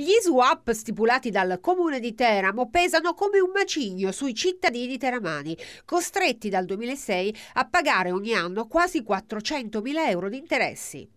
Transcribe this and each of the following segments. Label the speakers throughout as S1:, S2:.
S1: Gli swap stipulati dal comune di Teramo pesano come un macigno sui cittadini teramani, costretti dal 2006 a pagare ogni anno quasi 400.000 euro di interessi.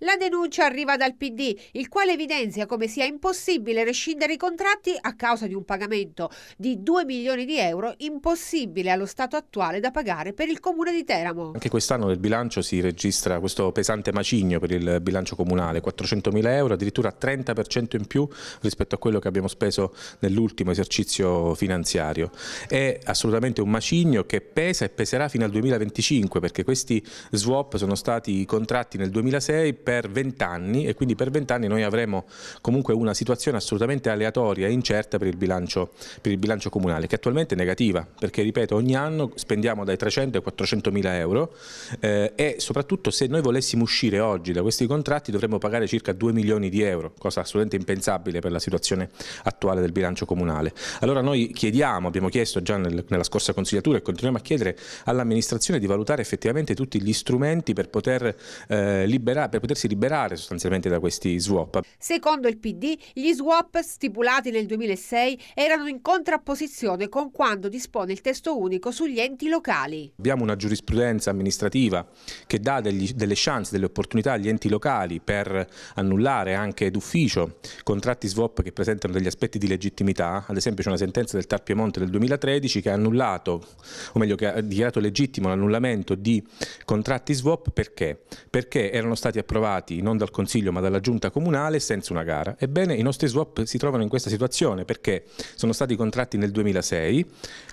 S1: La denuncia arriva dal PD, il quale evidenzia come sia impossibile rescindere i contratti a causa di un pagamento di 2 milioni di euro impossibile allo stato attuale da pagare per il comune di Teramo.
S2: Anche quest'anno nel bilancio si registra questo pesante macigno per il bilancio comunale, 400 mila euro, addirittura 30% in più rispetto a quello che abbiamo speso nell'ultimo esercizio finanziario. È assolutamente un macigno che pesa e peserà fino al 2025 perché questi swap sono stati contratti nel 2006 europei per 20 anni e quindi per 20 anni noi avremo comunque una situazione assolutamente aleatoria e incerta per il bilancio, per il bilancio comunale che attualmente è negativa perché ripeto ogni anno spendiamo dai 300 ai 400 mila euro eh, e soprattutto se noi volessimo uscire oggi da questi contratti dovremmo pagare circa 2 milioni di euro cosa assolutamente impensabile per la situazione attuale del bilancio comunale. Allora noi chiediamo, abbiamo chiesto già nel, nella scorsa consigliatura e continuiamo a chiedere all'amministrazione di valutare effettivamente tutti gli strumenti per poter eh, liberare per potersi liberare sostanzialmente da questi swap.
S1: Secondo il PD, gli swap stipulati nel 2006 erano in contrapposizione con quando dispone il testo unico sugli enti locali.
S2: Abbiamo una giurisprudenza amministrativa che dà degli, delle chance, delle opportunità agli enti locali per annullare anche d'ufficio contratti swap che presentano degli aspetti di legittimità, ad esempio c'è una sentenza del Tar Piemonte del 2013 che ha annullato, o meglio che ha dichiarato legittimo l'annullamento di contratti swap perché? Perché erano stati approvati non dal Consiglio ma dalla Giunta Comunale senza una gara. Ebbene i nostri swap si trovano in questa situazione perché sono stati contratti nel 2006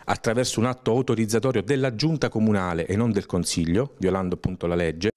S2: attraverso un atto autorizzatorio della Giunta Comunale e non del Consiglio, violando appunto la legge,